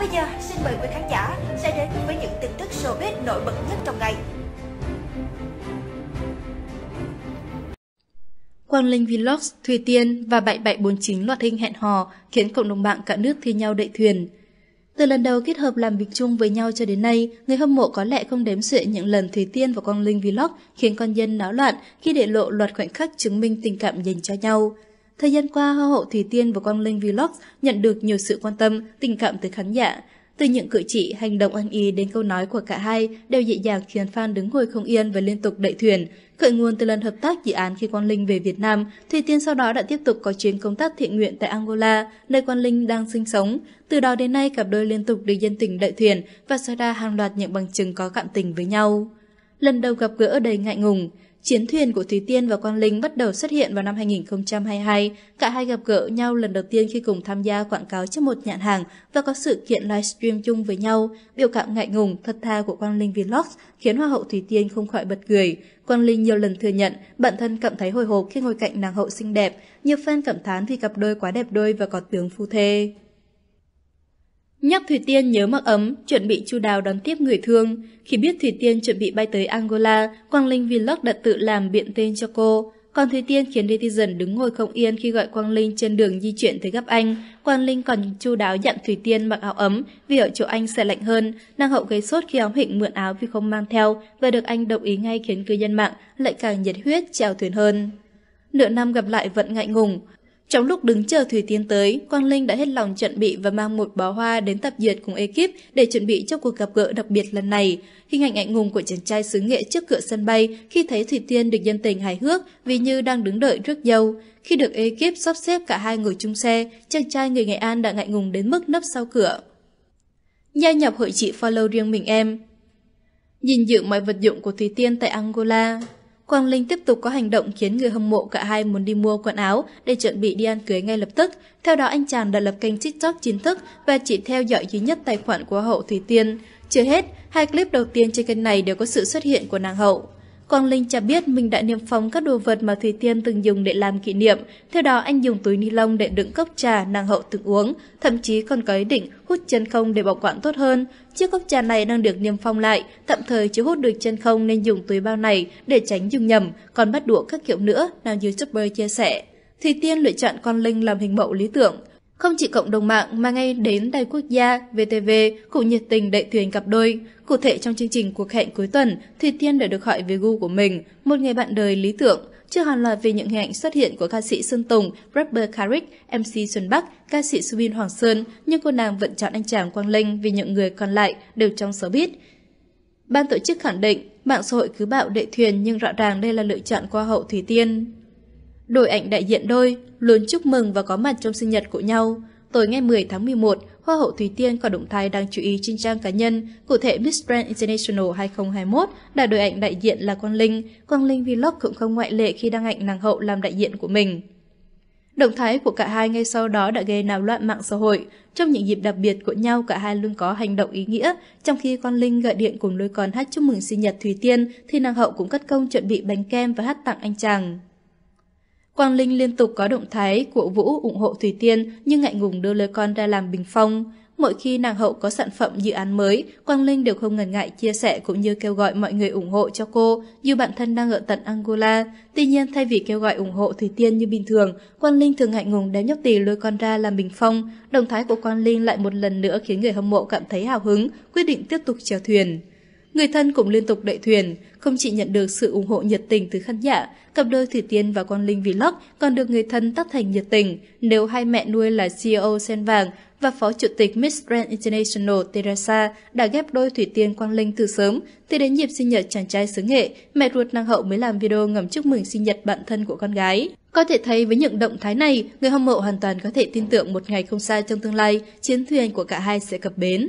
Còn bây giờ, xin mời quý khán giả sẽ đến với những tin tức showbiz nổi bật nhất trong ngày. Quang Linh Vlogs, Thùy Tiên và 49 loạt hình hẹn hò khiến cộng đồng mạng cả nước thi nhau đậy thuyền. Từ lần đầu kết hợp làm việc chung với nhau cho đến nay, người hâm mộ có lẽ không đếm xuể những lần Thùy Tiên và Quang Linh Vlog khiến con dân náo loạn khi để lộ loạt khoảnh khắc chứng minh tình cảm dành cho nhau. Thời gian qua, Hoa hậu Thủy Tiên và Quang Linh Vlog nhận được nhiều sự quan tâm, tình cảm từ khán giả. Từ những cử chỉ, hành động ăn ý đến câu nói của cả hai đều dễ dàng khiến fan đứng ngồi không yên và liên tục đẩy thuyền. Khởi nguồn từ lần hợp tác dự án khi Quang Linh về Việt Nam, Thủy Tiên sau đó đã tiếp tục có chuyến công tác thiện nguyện tại Angola, nơi Quang Linh đang sinh sống. Từ đó đến nay, cặp đôi liên tục được dân tình đợi thuyền và xảy ra hàng loạt những bằng chứng có cảm tình với nhau. Lần đầu gặp gỡ đầy ngại ngùng, Chiến thuyền của Thúy Tiên và Quang Linh bắt đầu xuất hiện vào năm 2022. Cả hai gặp gỡ nhau lần đầu tiên khi cùng tham gia quảng cáo cho một nhãn hàng và có sự kiện livestream chung với nhau. Biểu cảm ngại ngùng, thật tha của Quang Linh Vlogs khiến Hoa hậu Thúy Tiên không khỏi bật cười. Quang Linh nhiều lần thừa nhận bản thân cảm thấy hồi hộp khi ngồi cạnh nàng hậu xinh đẹp. Nhiều fan cảm thán vì cặp đôi quá đẹp đôi và có tướng phu thê. Nhắc Thủy Tiên nhớ mặc ấm, chuẩn bị chu đáo đón tiếp người thương. Khi biết Thủy Tiên chuẩn bị bay tới Angola, Quang Linh Vlog đã tự làm biện tên cho cô. Còn Thủy Tiên khiến netizen đứng ngồi không yên khi gọi Quang Linh trên đường di chuyển tới gặp anh. Quang Linh còn chu đáo dặn Thủy Tiên mặc áo ấm vì ở chỗ anh sẽ lạnh hơn. Nàng hậu gây sốt khi áo hịnh mượn áo vì không mang theo và được anh đồng ý ngay khiến cư dân mạng lại càng nhiệt huyết trèo thuyền hơn. Nửa năm gặp lại vẫn ngại ngùng, trong lúc đứng chờ Thủy Tiên tới, Quang Linh đã hết lòng chuẩn bị và mang một bó hoa đến tập duyệt cùng ekip để chuẩn bị cho cuộc gặp gỡ đặc biệt lần này. Hình ảnh ngại ngùng của chàng trai xứ nghệ trước cửa sân bay khi thấy Thủy Tiên được dân tình hài hước vì như đang đứng đợi rước dâu. Khi được ekip sắp xếp cả hai người chung xe, chàng trai người Nghệ An đã ngại ngùng đến mức nấp sau cửa. Gia nhập hội chị follow riêng mình em Nhìn dự mọi vật dụng của Thủy Tiên tại Angola, Quang Linh tiếp tục có hành động khiến người hâm mộ cả hai muốn đi mua quần áo để chuẩn bị đi ăn cưới ngay lập tức. Theo đó anh chàng đã lập kênh TikTok chính thức và chỉ theo dõi duy nhất tài khoản của hậu Thủy Tiên. Chưa hết, hai clip đầu tiên trên kênh này đều có sự xuất hiện của nàng hậu. Quang Linh cho biết mình đã niêm phong các đồ vật mà Thủy Tiên từng dùng để làm kỷ niệm, theo đó anh dùng túi ni lông để đựng cốc trà nàng hậu từng uống, thậm chí còn có ý định hút chân không để bảo quản tốt hơn. Chiếc cốc trà này đang được niêm phong lại, tạm thời chưa hút được chân không nên dùng túi bao này để tránh dùng nhầm, còn bắt đũa các kiểu nữa, nàng youtuber chia sẻ. Thủy Tiên lựa chọn Quang Linh làm hình mẫu lý tưởng. Không chỉ cộng đồng mạng mà ngay đến đài quốc gia, VTV cũng nhiệt tình đệ thuyền cặp đôi. Cụ thể trong chương trình cuộc hẹn cuối tuần, Thùy Tiên đã được hỏi về gu của mình, một người bạn đời lý tưởng, chưa hoàn loạt về những hình ảnh xuất hiện của ca sĩ Sơn Tùng, rapper Karik, MC Xuân Bắc, ca sĩ Subin Hoàng Sơn, nhưng cô nàng vẫn chọn anh chàng Quang Linh vì những người còn lại đều trong số biết. Ban tổ chức khẳng định, mạng xã hội cứ bạo đệ thuyền nhưng rõ ràng đây là lựa chọn qua hậu Thủy Tiên. Đội ảnh đại diện đôi luôn chúc mừng và có mặt trong sinh nhật của nhau. Tối ngày 10 tháng 11, Hoa hậu Thúy Tiên có động thái đang chú ý trên trang cá nhân, cụ thể Miss Grand International 2021 đã đội ảnh đại diện là Quang Linh. Quang Linh Vlog cũng không ngoại lệ khi đăng ảnh nàng hậu làm đại diện của mình. Động thái của cả hai ngay sau đó đã gây náo loạn mạng xã hội. Trong những dịp đặc biệt của nhau, cả hai luôn có hành động ý nghĩa. Trong khi con Linh gọi điện cùng nuôi con hát chúc mừng sinh nhật Thùy Tiên, thì nàng hậu cũng cất công chuẩn bị bánh kem và hát tặng anh chàng. Quang Linh liên tục có động thái của Vũ ủng hộ Thủy Tiên nhưng ngại ngùng đưa lời con ra làm bình phong. Mỗi khi nàng hậu có sản phẩm dự án mới, Quang Linh đều không ngần ngại chia sẻ cũng như kêu gọi mọi người ủng hộ cho cô, dù bản thân đang ở tận Angola. Tuy nhiên, thay vì kêu gọi ủng hộ Thủy Tiên như bình thường, Quang Linh thường ngại ngùng đéo nhóc tỷ lôi con ra làm bình phong. Động thái của Quang Linh lại một lần nữa khiến người hâm mộ cảm thấy hào hứng, quyết định tiếp tục chèo thuyền. Người thân cũng liên tục đậy thuyền, không chỉ nhận được sự ủng hộ nhiệt tình từ khán giả, cặp đôi Thủy Tiên và Quang Linh Vlog còn được người thân tác thành nhiệt tình nếu hai mẹ nuôi là CEO Sen Vàng và Phó Chủ tịch Miss Grand International Teresa đã ghép đôi Thủy Tiên Quang Linh từ sớm, thì đến dịp sinh nhật chàng trai xứ nghệ, mẹ ruột năng hậu mới làm video ngầm chúc mừng sinh nhật bạn thân của con gái. Có thể thấy với những động thái này, người hâm mộ hoàn toàn có thể tin tưởng một ngày không xa trong tương lai, chiến thuyền của cả hai sẽ cập bến.